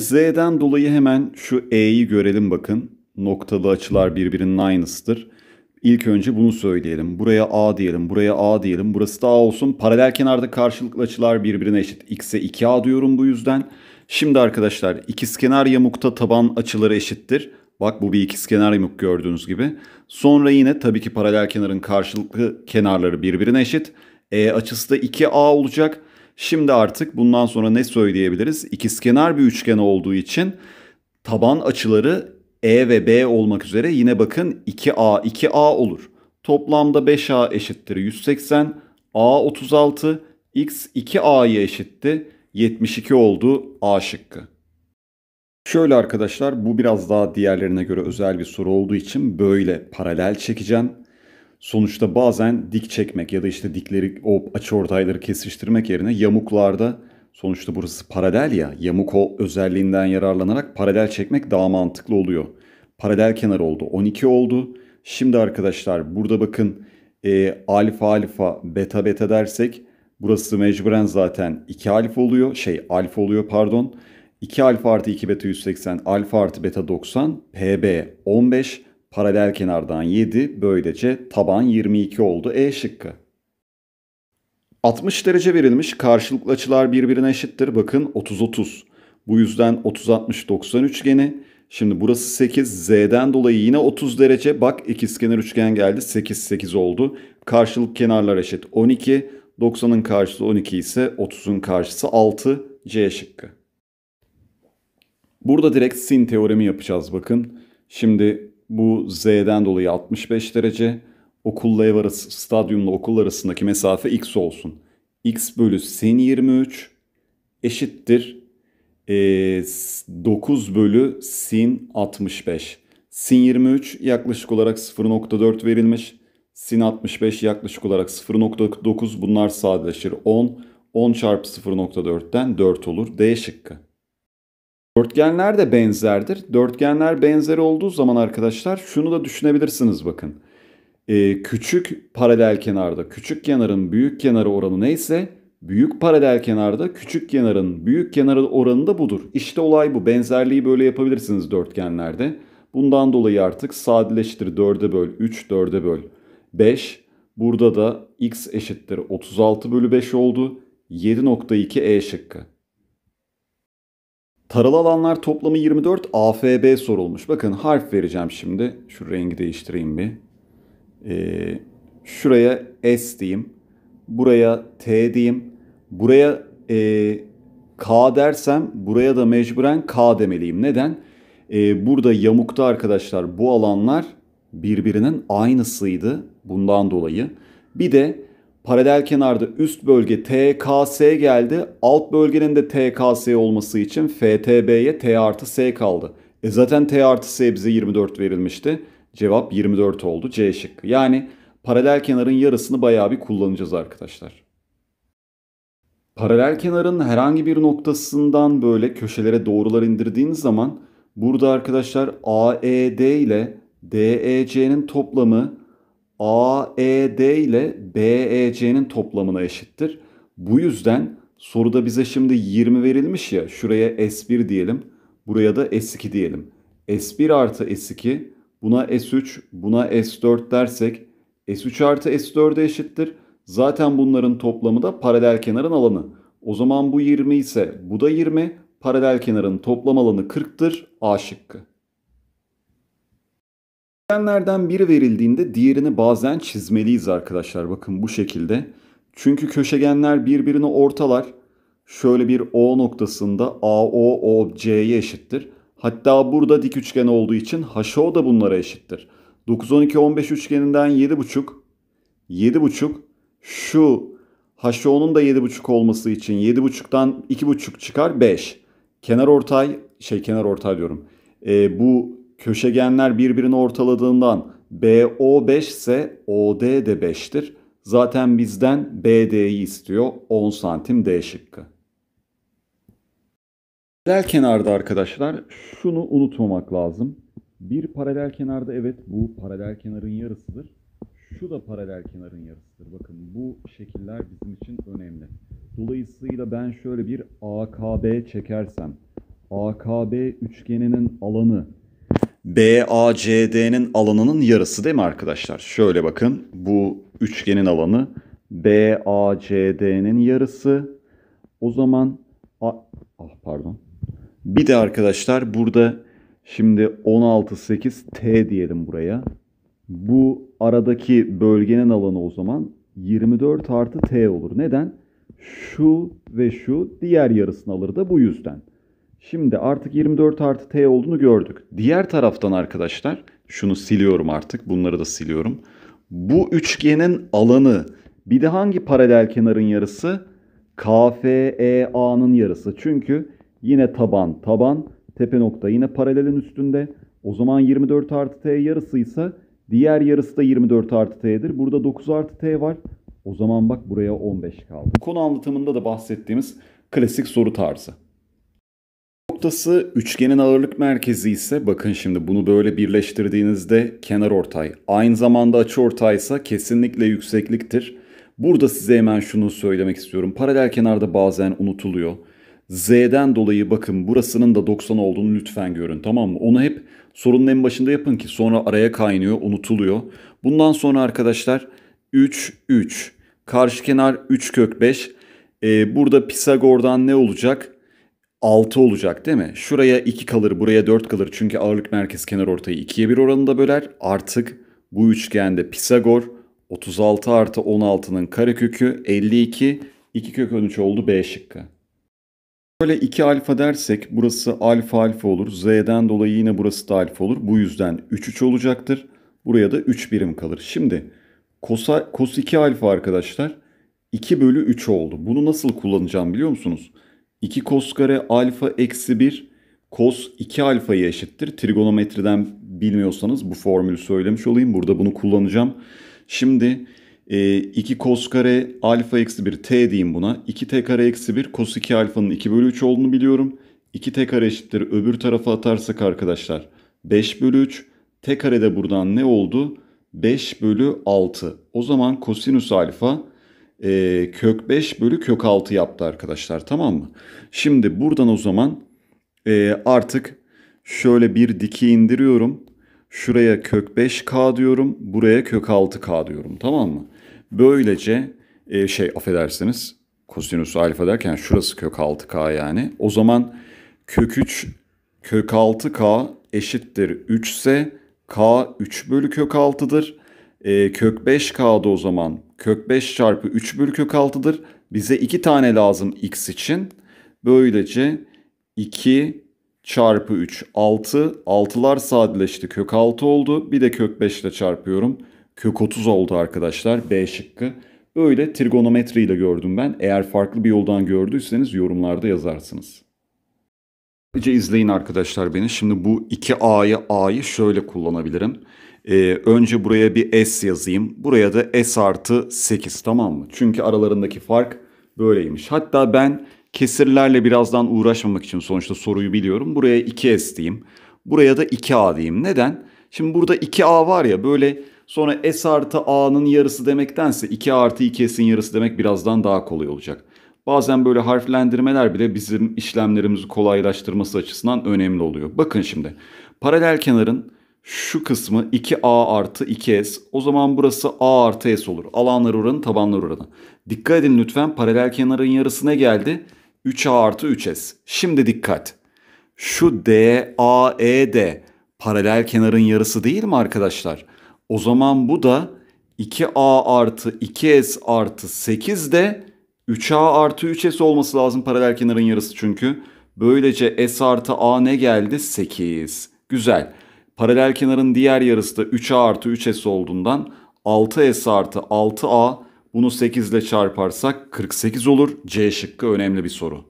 Z'den dolayı hemen şu E'yi görelim bakın. Noktalı açılar birbirinin aynısıdır. İlk önce bunu söyleyelim. Buraya A diyelim, buraya A diyelim. Burası da A olsun. Paralel kenarda karşılıklı açılar birbirine eşit. X'e 2A diyorum bu yüzden. Şimdi arkadaşlar ikizkenar yamukta taban açıları eşittir. Bak bu bir ikizkenar yamuk gördüğünüz gibi. Sonra yine tabii ki paralel kenarın karşılıklı kenarları birbirine eşit. E açısı da 2A olacak. Şimdi artık bundan sonra ne söyleyebiliriz? İkizkenar bir üçgen olduğu için taban açıları E ve B olmak üzere yine bakın 2A 2A olur. Toplamda 5A eşittir 180, A 36, X 2A'ya eşitti 72 oldu A şıkkı. Şöyle arkadaşlar bu biraz daha diğerlerine göre özel bir soru olduğu için böyle paralel çekeceğim sonuçta bazen dik çekmek ya da işte dikleri o açı ortayları kesiştirmek yerine yamuklarda sonuçta burası paralel ya yamuk o özelliğinden yararlanarak paralel çekmek daha mantıklı oluyor. Paralel kenar oldu 12 oldu. Şimdi arkadaşlar burada bakın e, alfa alfa beta beta dersek burası mecburen zaten 2 alfa oluyor şey alfa oluyor pardon. 2 alfa artı 2 beta 180 alfa artı beta 90 pb 15 Paralel kenardan 7 böylece taban 22 oldu E şıkkı. 60 derece verilmiş karşılıklı açılar birbirine eşittir. Bakın 30-30. Bu yüzden 30-60-90 üçgeni. Şimdi burası 8. Z'den dolayı yine 30 derece. Bak ikizkenar üçgen geldi. 8-8 oldu. Karşılık kenarlar eşit 12. 90'ın karşısı 12 ise 30'un karşısı 6. C şıkkı. Burada direkt sin teoremi yapacağız bakın. Şimdi bu Z'den dolayı 65 derece. Okulla ev arası, stadyumla okul arasındaki mesafe x olsun. x bölü sin 23 eşittir e, 9 bölü sin 65. Sin 23 yaklaşık olarak 0.4 verilmiş. Sin 65 yaklaşık olarak 0.9 bunlar sadeleşir 10. 10 çarpı 0.4'ten 4 olur. D şıkkı. Dörtgenler de benzerdir. Dörtgenler benzer olduğu zaman arkadaşlar şunu da düşünebilirsiniz bakın. Ee, küçük paralel kenarda küçük kenarın büyük kenarı oranı neyse büyük paralel kenarda küçük kenarın büyük kenarı oranı da budur. İşte olay bu. Benzerliği böyle yapabilirsiniz dörtgenlerde. Bundan dolayı artık sadeleştir 4'e böl 3, 4'e böl 5. Burada da x eşittir 36 bölü 5 oldu. 7.2 e şıkkı. Taralı alanlar toplamı 24 AFB sorulmuş. Bakın harf vereceğim şimdi. Şu rengi değiştireyim bir. Ee, şuraya S diyeyim. Buraya T diyeyim. Buraya e, K dersem buraya da mecburen K demeliyim. Neden? Ee, burada yamukta arkadaşlar bu alanlar birbirinin aynısıydı bundan dolayı. Bir de paralel kenarda üst bölge TKS geldi. Alt bölgenin de TKS olması için FTB'ye T artı S kaldı. E zaten T artı S bize 24 verilmişti. Cevap 24 oldu C şıkkı. Yani paralel kenarın yarısını bayağı bir kullanacağız arkadaşlar. Paralel kenarın herhangi bir noktasından böyle köşelere doğrular indirdiğiniz zaman burada arkadaşlar AED ile DEC'nin toplamı AED ile BEC'nin toplamına eşittir. Bu yüzden soruda bize şimdi 20 verilmiş ya şuraya S1 diyelim buraya da S2 diyelim. S1 artı S2 buna S3 buna S4 dersek S3 artı S4'e eşittir. Zaten bunların toplamı da paralel kenarın alanı. O zaman bu 20 ise bu da 20. Paralel kenarın toplam alanı 40'tır. A şıkkı. Köşenlerden biri verildiğinde diğerini bazen çizmeliyiz arkadaşlar. Bakın bu şekilde. Çünkü köşegenler birbirini ortalar. Şöyle bir O noktasında AOOC'ye eşittir. Hatta burada dik üçgen olduğu için HO da bunlara eşittir. 9, 12, 15 üçgeninden 7,5. 7,5. Şu HO'nun da 7,5 olması için 7,5'tan 2,5 çıkar 5. Kenar ortay, şey kenar ortay diyorum. E, bu Köşegenler birbirini ortaladığından BO 5 ise OD de 5'tir. Zaten bizden BD'yi istiyor 10 santim D şıkkı. Paralel kenarda arkadaşlar şunu unutmamak lazım. Bir paralel kenarda evet bu paralel kenarın yarısıdır. Şu da paralel kenarın yarısıdır. Bakın bu şekiller bizim için önemli. Dolayısıyla ben şöyle bir AKB çekersem AKB üçgeninin alanı BACD'nin alanının yarısı değil mi arkadaşlar? Şöyle bakın bu üçgenin alanı BACD'nin yarısı. O zaman ah pardon. Bir de arkadaşlar burada şimdi 16 8 T diyelim buraya. Bu aradaki bölgenin alanı o zaman 24 artı T olur. Neden? Şu ve şu diğer yarısını alır da bu yüzden. Şimdi artık 24 artı t olduğunu gördük. Diğer taraftan arkadaşlar şunu siliyorum artık bunları da siliyorum. Bu üçgenin alanı bir de hangi paralel kenarın yarısı? KFEA'nın yarısı. Çünkü yine taban taban tepe nokta yine paralelin üstünde. O zaman 24 artı t yarısıysa diğer yarısı da 24 artı t'dir. Burada 9 artı t var. O zaman bak buraya 15 kaldı. Konu anlatımında da bahsettiğimiz klasik soru tarzı noktası, üçgenin ağırlık merkezi ise bakın şimdi bunu böyle birleştirdiğinizde kenar ortay. Aynı zamanda açı ortaysa kesinlikle yüksekliktir. Burada size hemen şunu söylemek istiyorum. Paralel kenarda bazen unutuluyor. Z'den dolayı bakın burasının da 90 olduğunu lütfen görün tamam mı? Onu hep sorunun en başında yapın ki sonra araya kaynıyor, unutuluyor. Bundan sonra arkadaşlar 3, 3. Karşı kenar 3 kök 5. Ee, burada Pisagor'dan ne olacak? 6 olacak değil mi? Şuraya 2 kalır, buraya 4 kalır. Çünkü ağırlık merkez kenar ortayı 2'ye 1 oranında böler. Artık bu üçgende Pisagor 36 artı 16'nın karekökü 52. 2 kök 13 oldu B şıkkı. Böyle 2 alfa dersek burası alfa alfa olur. Z'den dolayı yine burası da alfa olur. Bu yüzden 3 3 olacaktır. Buraya da 3 birim kalır. Şimdi kosa, kos 2 alfa arkadaşlar 2 bölü 3 oldu. Bunu nasıl kullanacağım biliyor musunuz? 2 kos kare alfa eksi 1 kos 2 alfaya eşittir. Trigonometriden bilmiyorsanız bu formülü söylemiş olayım. Burada bunu kullanacağım. Şimdi e, 2 kos kare alfa eksi 1 t diyeyim buna. 2 t kare eksi 1 kos 2 alfanın 2 bölü 3 olduğunu biliyorum. 2 t kare eşittir öbür tarafa atarsak arkadaşlar 5 bölü 3. T kare de buradan ne oldu? 5 bölü 6. O zaman kosinüs alfa e, kök 5 bölü kök 6 yaptı arkadaşlar tamam mı? Şimdi buradan o zaman e, artık şöyle bir diki indiriyorum. Şuraya kök 5k diyorum. Buraya kök 6k diyorum tamam mı? Böylece e, şey affedersiniz kosinüs alfa derken şurası kök 6k yani. O zaman kök 3 kök 6k eşittir 3 ise k 3 bölü kök 6'dır. E, kök 5 kaldı o zaman kök 5 çarpı 3 bölü kök 6'dır. Bize 2 tane lazım x için. Böylece 2 çarpı 3 6. 6'lar sadeleşti kök 6 oldu. Bir de kök 5 ile çarpıyorum. Kök 30 oldu arkadaşlar B şıkkı. Böyle trigonometriyle gördüm ben. Eğer farklı bir yoldan gördüyseniz yorumlarda yazarsınız. İyice izleyin arkadaşlar beni. Şimdi bu 2A'yı A'yı şöyle kullanabilirim. Ee, önce buraya bir S yazayım. Buraya da S artı 8 tamam mı? Çünkü aralarındaki fark böyleymiş. Hatta ben kesirlerle birazdan uğraşmamak için sonuçta soruyu biliyorum. Buraya 2S diyeyim. Buraya da 2A diyeyim. Neden? Şimdi burada 2A var ya böyle sonra S artı A'nın yarısı demektense 2 a artı 2S'in yarısı demek birazdan daha kolay olacak. Bazen böyle harflendirmeler bile bizim işlemlerimizi kolaylaştırması açısından önemli oluyor. Bakın şimdi paralel kenarın şu kısmı 2a artı 2s. O zaman burası a artı s olur. Alanlar oranı tabanlar oranı. Dikkat edin lütfen paralel kenarın yarısına geldi. 3a artı 3s. Şimdi dikkat. Şu DAE de paralel kenarın yarısı değil mi arkadaşlar? O zaman bu da 2a artı 2s artı 8 de 3a artı 3s olması lazım paralel kenarın yarısı çünkü. Böylece s artı a ne geldi? 8. Güzel. Paralel kenarın diğer yarısı da 3A artı 3S olduğundan 6S artı 6A bunu 8 ile çarparsak 48 olur. C şıkkı önemli bir soru.